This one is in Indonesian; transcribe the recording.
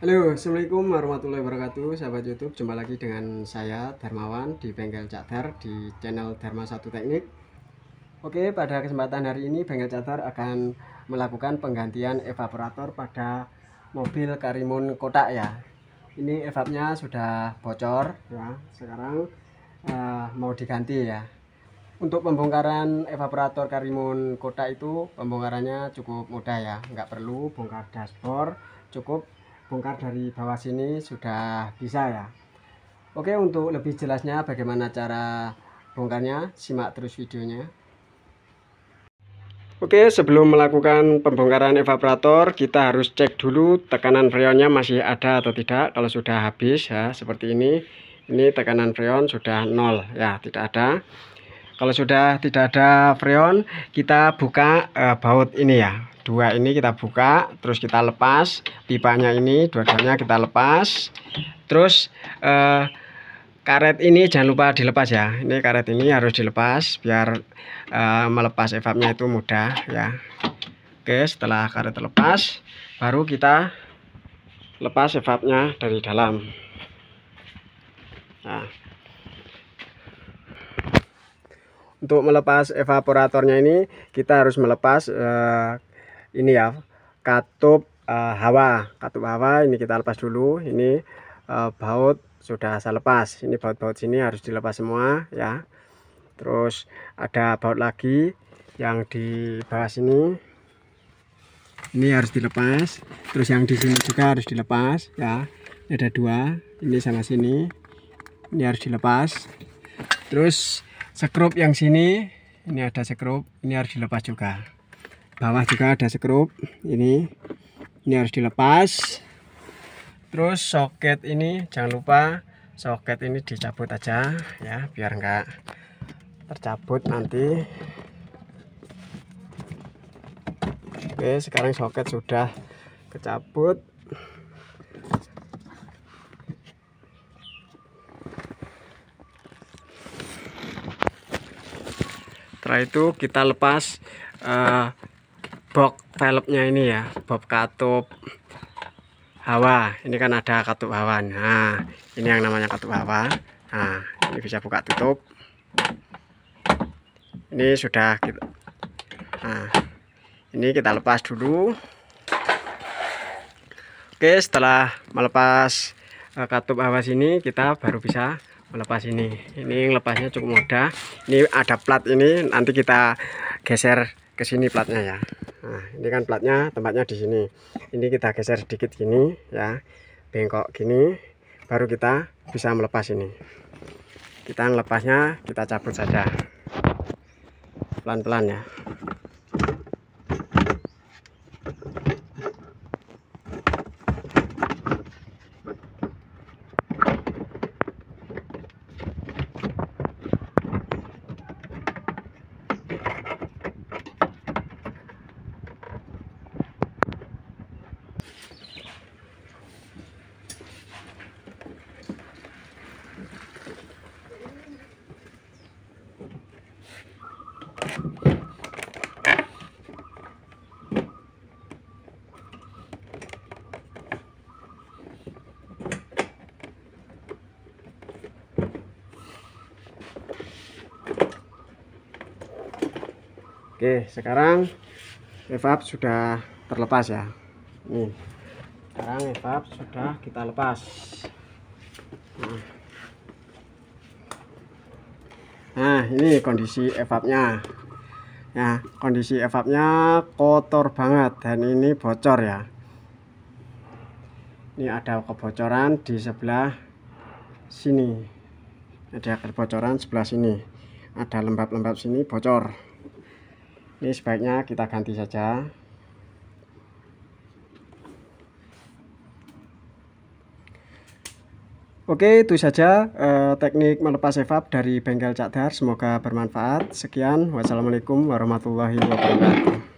Halo, Assalamualaikum warahmatullahi wabarakatuh Sahabat Youtube, jumpa lagi dengan saya Darmawan di Bengkel Cadar Di channel Dharma Satu Teknik Oke, pada kesempatan hari ini Bengkel Cadar akan melakukan penggantian evaporator pada mobil Karimun Kotak ya Ini evapnya sudah bocor ya Sekarang uh, mau diganti ya Untuk pembongkaran evaporator Karimun Kotak itu Pembongkarannya cukup mudah ya Nggak perlu bongkar dashboard Cukup bongkar dari bawah sini sudah bisa ya Oke untuk lebih jelasnya bagaimana cara bongkarnya simak terus videonya Oke sebelum melakukan pembongkaran evaporator kita harus cek dulu tekanan freonnya masih ada atau tidak kalau sudah habis ya seperti ini ini tekanan freon sudah nol ya tidak ada kalau sudah tidak ada freon kita buka uh, baut ini ya dua ini kita buka terus kita lepas pipanya ini dua-duanya kita lepas terus eh, karet ini jangan lupa dilepas ya ini karet ini harus dilepas biar eh, melepas evapnya itu mudah ya oke setelah karet terlepas baru kita lepas evapnya dari dalam nah untuk melepas evaporatornya ini kita harus melepas eh, ini ya katup uh, hawa katup hawa ini kita lepas dulu ini uh, baut sudah saya lepas ini baut-baut sini harus dilepas semua ya terus ada baut lagi yang di bawah sini ini harus dilepas terus yang di sini juga harus dilepas ya ini ada dua ini sama sini ini harus dilepas terus sekrup yang sini ini ada sekrup ini harus dilepas juga bawah juga ada skrup ini ini harus dilepas terus soket ini jangan lupa soket ini dicabut aja ya biar enggak tercabut nanti oke sekarang soket sudah kecabut setelah itu kita lepas uh, box velgnya ini ya bob katup hawa ini kan ada katup hawa nah ini yang namanya katup hawa nah ini bisa buka tutup ini sudah kita nah ini kita lepas dulu oke setelah melepas eh, katup hawa sini kita baru bisa melepas ini ini lepasnya cukup mudah ini ada plat ini nanti kita geser ke sini platnya ya Nah, ini kan platnya tempatnya di sini. Ini kita geser sedikit gini ya. Bengkok gini baru kita bisa melepas ini. Kita lepasnya kita cabut saja. Pelan-pelan ya. Oke sekarang evap sudah terlepas ya nih sekarang evap sudah kita lepas nah, nah ini kondisi evapnya ya kondisi evapnya kotor banget dan ini bocor ya ini ada kebocoran di sebelah sini ada kebocoran sebelah sini ada lembab-lembab sini bocor ini sebaiknya kita ganti saja Oke itu saja eh, teknik melepas evap dari bengkel Cak semoga bermanfaat sekian wassalamualaikum warahmatullahi wabarakatuh